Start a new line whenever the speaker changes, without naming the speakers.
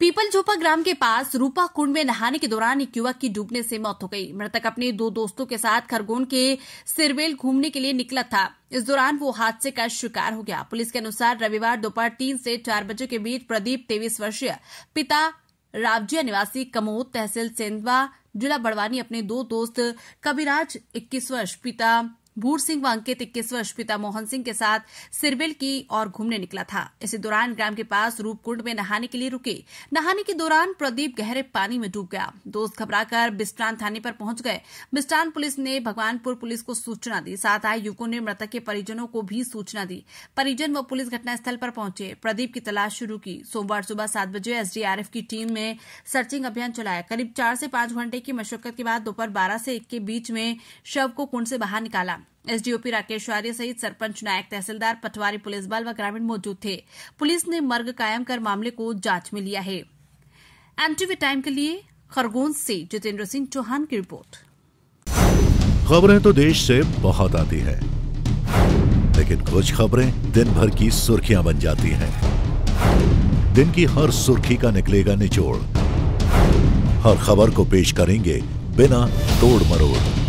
people झोपा ग्राम के पास रूपा कुंड में नहाने के दौरान एक युवक की डूबने से मौत हो गई मृतक अपने दो दोस्तों के साथ खरगोन के सिरवेल घूमने के लिए निकला था इस दौरान वो हादसे का शिकार हो गया पुलिस के अनुसार रविवार दोपहर तीन से चार बजे के बीच प्रदीप तेईस वर्षीय पिता राबजिया निवासी कमोद तहसील सेंधवा जिला बड़वानी अपने दो दोस्त कविराज इक्कीस वर्ष पिता भूर सिंह व अंकित इक्कीस वर्ष पिता मोहन सिंह के साथ सिरबिल की ओर घूमने निकला था इसी दौरान ग्राम के पास रूपकुंड में नहाने के लिए रुके नहाने के दौरान प्रदीप गहरे पानी में डूब गया दोस्त घबराकर बिस्टान थाने पर पहुंच गए बिस्टान पुलिस ने भगवानपुर पुलिस को सूचना दी साथ आए युवकों ने मृतक के परिजनों को भी सूचना दी परिजन व पुलिस घटनास्थल पर पहुंचे प्रदीप की तलाश शुरू की सोमवार सुबह सात बजे एसडीआरएफ की टीम ने सर्चिंग अभियान चलाया करीब चार से पांच घंटे की मशक्कत के बाद दोपहर बारह से एक के बीच में शव को कुंड से बाहर निकाला एसडीओपी राकेश आर्य सहित सरपंच नायक तहसीलदार पटवारी पुलिस बल व ग्रामीण मौजूद थे पुलिस ने मर्ग कायम कर मामले को जांच में लिया है एनटीवी टाइम के लिए खरगोन से जितेंद्र सिंह चौहान की रिपोर्ट
खबरें तो देश से बहुत आती है लेकिन कुछ खबरें दिन भर की सुर्खियां बन जाती हैं दिन की हर सुर्खी का निकलेगा निचोड़ हर खबर को पेश करेंगे बिना तोड़ मरोड़